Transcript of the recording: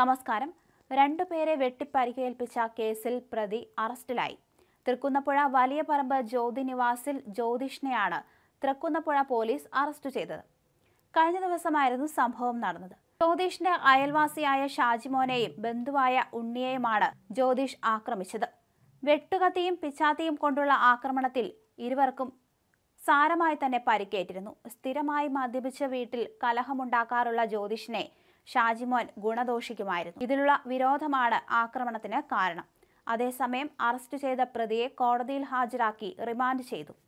നമസ്കാരം രണ്ടുപേരെ വെട്ടിപ്പരിക്കേൽപ്പിച്ച കേസിൽ പ്രതി അറസ്റ്റിലായി തൃക്കുന്നപ്പുഴ വലിയ പറമ്പ് ജ്യോതി നിവാസിൽ ജ്യോതിഷിനെയാണ് തൃക്കുന്നപ്പുഴ പോലീസ് അറസ്റ്റ് ചെയ്തത് കഴിഞ്ഞ ദിവസമായിരുന്നു സംഭവം നടന്നത് ജ്യോതിഷിന്റെ അയൽവാസിയായ ഷാജിമോനെയും ബന്ധുവായ ഉണ്ണിയെയുമാണ് ജ്യോതിഷ് ആക്രമിച്ചത് വെട്ടുകത്തിയും പിച്ചാത്തിയും കൊണ്ടുള്ള ആക്രമണത്തിൽ ഇരുവർക്കും സാരമായി തന്നെ പരിക്കേറ്റിരുന്നു സ്ഥിരമായി മദ്യപിച്ച വീട്ടിൽ കലഹമുണ്ടാക്കാറുള്ള ജ്യോതിഷിനെ ഷാജിമോൻ ഗുണദോഷിക്കുമായിരുന്നു ഇതിലുള്ള വിരോധമാണ് ആക്രമണത്തിന് കാരണം അതേസമയം അറസ്റ്റ് ചെയ്ത പ്രതിയെ കോടതിയിൽ ഹാജരാക്കി റിമാൻഡ് ചെയ്തു